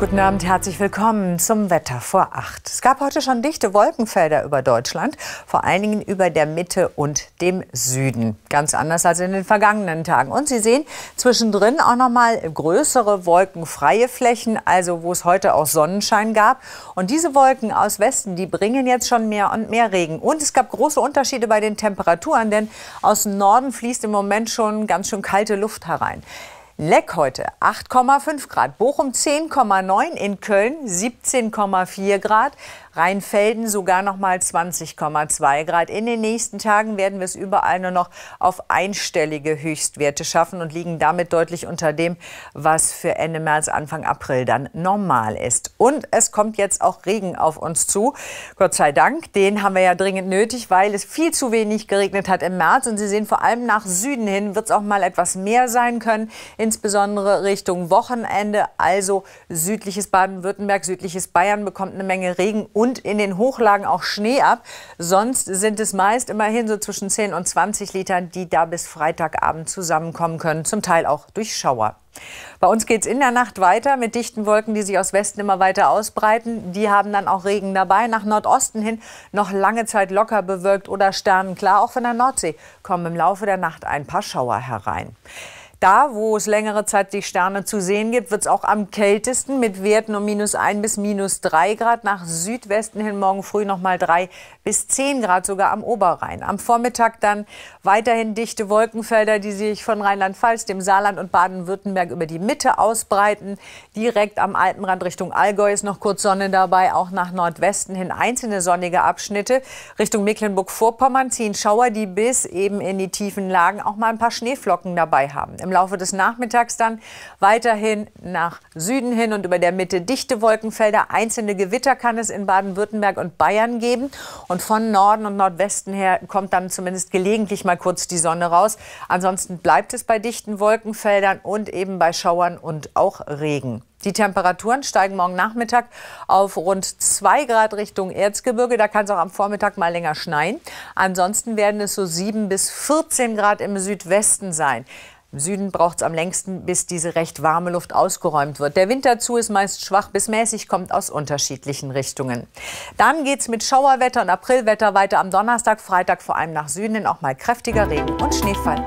Guten Abend, herzlich willkommen zum Wetter vor acht. Es gab heute schon dichte Wolkenfelder über Deutschland, vor allen Dingen über der Mitte und dem Süden. Ganz anders als in den vergangenen Tagen. Und Sie sehen zwischendrin auch nochmal größere wolkenfreie Flächen, also wo es heute auch Sonnenschein gab. Und diese Wolken aus Westen, die bringen jetzt schon mehr und mehr Regen. Und es gab große Unterschiede bei den Temperaturen, denn aus dem Norden fließt im Moment schon ganz schön kalte Luft herein. Leck heute 8,5 Grad, Bochum 10,9, in Köln 17,4 Grad, Rheinfelden sogar noch mal 20,2 Grad. In den nächsten Tagen werden wir es überall nur noch auf einstellige Höchstwerte schaffen und liegen damit deutlich unter dem, was für Ende März, Anfang April dann normal ist. Und es kommt jetzt auch Regen auf uns zu. Gott sei Dank, den haben wir ja dringend nötig, weil es viel zu wenig geregnet hat im März. Und Sie sehen, vor allem nach Süden hin wird es auch mal etwas mehr sein können, insbesondere Richtung Wochenende. Also südliches Baden-Württemberg, südliches Bayern bekommt eine Menge Regen und in den Hochlagen auch Schnee ab. Sonst sind es meist immerhin so zwischen 10 und 20 Litern, die da bis Freitagabend zusammenkommen können, zum Teil auch durch Schauer. Bei uns geht es in der Nacht weiter mit dichten Wolken, die sich aus Westen immer weiter ausbreiten. Die haben dann auch Regen dabei. Nach Nordosten hin noch lange Zeit locker bewölkt oder sternenklar. Auch von der Nordsee kommen im Laufe der Nacht ein paar Schauer herein. Da, wo es längere Zeit die Sterne zu sehen gibt, wird es auch am kältesten mit Werten um minus 1 bis minus 3 Grad. Nach Südwesten hin morgen früh nochmal 3 bis 10 Grad sogar am Oberrhein. Am Vormittag dann weiterhin dichte Wolkenfelder, die sich von Rheinland-Pfalz, dem Saarland und Baden-Württemberg über die Mitte ausbreiten. Direkt am Alpenrand Richtung Allgäu ist noch kurz Sonne dabei, auch nach Nordwesten hin einzelne sonnige Abschnitte. Richtung Mecklenburg-Vorpommern ziehen Schauer, die bis eben in die tiefen Lagen auch mal ein paar Schneeflocken dabei haben. Im im Laufe des Nachmittags dann weiterhin nach Süden hin und über der Mitte dichte Wolkenfelder. Einzelne Gewitter kann es in Baden-Württemberg und Bayern geben. Und von Norden und Nordwesten her kommt dann zumindest gelegentlich mal kurz die Sonne raus. Ansonsten bleibt es bei dichten Wolkenfeldern und eben bei Schauern und auch Regen. Die Temperaturen steigen morgen Nachmittag auf rund 2 Grad Richtung Erzgebirge. Da kann es auch am Vormittag mal länger schneien. Ansonsten werden es so 7 bis 14 Grad im Südwesten sein. Im Süden braucht es am längsten, bis diese recht warme Luft ausgeräumt wird. Der Wind dazu ist meist schwach bis mäßig, kommt aus unterschiedlichen Richtungen. Dann geht es mit Schauerwetter und Aprilwetter weiter am Donnerstag, Freitag vor allem nach Süden, auch mal kräftiger Regen und Schneefall.